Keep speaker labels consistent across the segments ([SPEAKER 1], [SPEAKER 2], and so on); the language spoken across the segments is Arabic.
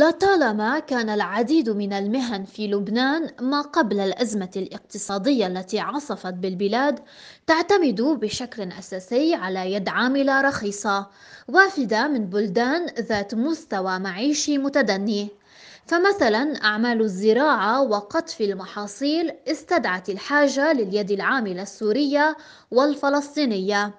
[SPEAKER 1] لطالما كان العديد من المهن في لبنان ما قبل الأزمة الاقتصادية التي عصفت بالبلاد تعتمد بشكل أساسي على يد عاملة رخيصة وافدة من بلدان ذات مستوى معيشي متدني فمثلا أعمال الزراعة وقطف المحاصيل استدعت الحاجة لليد العاملة السورية والفلسطينية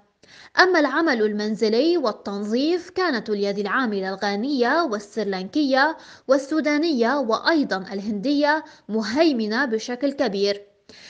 [SPEAKER 1] أما العمل المنزلي والتنظيف كانت اليد العاملة الغانية والسريلانكية والسودانية وأيضا الهندية مهيمنة بشكل كبير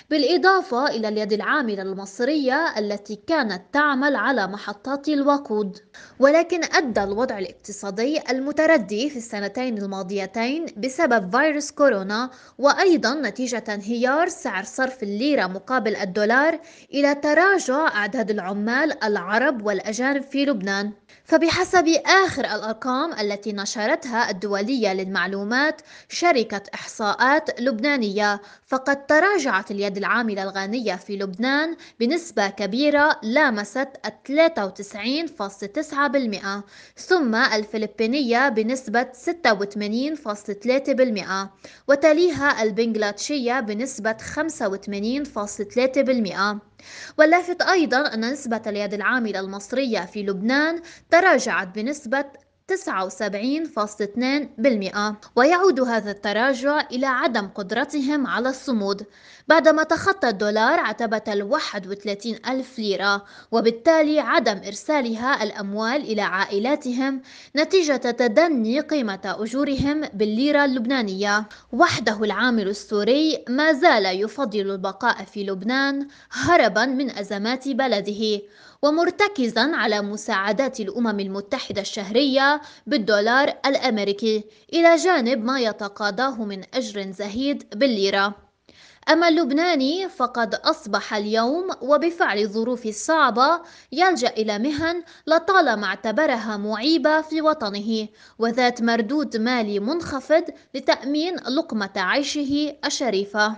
[SPEAKER 1] بالإضافة إلى اليد العاملة المصرية التي كانت تعمل على محطات الوقود ولكن أدى الوضع الاقتصادي المتردي في السنتين الماضيتين بسبب فيروس كورونا وأيضا نتيجة انهيار سعر صرف الليرة مقابل الدولار إلى تراجع أعداد العمال العرب والأجانب في لبنان فبحسب آخر الأرقام التي نشرتها الدولية للمعلومات شركة إحصاءات لبنانية فقد تراجعت اليد العاملة الغانية في لبنان بنسبة كبيرة لامست 93.9% ثم الفلبينية بنسبة 86.3% وتليها البنغلاديشية بنسبة 85.3% واللافت أيضا أن نسبة اليد العاملة المصرية في لبنان تراجعت بنسبة 79.2% ويعود هذا التراجع إلى عدم قدرتهم على الصمود بعدما تخطى الدولار عتبة ال 31 ألف ليرة وبالتالي عدم إرسالها الأموال إلى عائلاتهم نتيجة تدني قيمة أجورهم بالليرة اللبنانية وحده العامل السوري ما زال يفضل البقاء في لبنان هربا من أزمات بلده ومرتكزا على مساعدات الأمم المتحدة الشهرية بالدولار الأمريكي إلى جانب ما يتقاضاه من أجر زهيد بالليرة أما اللبناني فقد أصبح اليوم وبفعل الظروف الصعبة يلجأ إلى مهن لطالما اعتبرها معيبة في وطنه وذات مردود مالي منخفض لتأمين لقمة عيشه الشريفة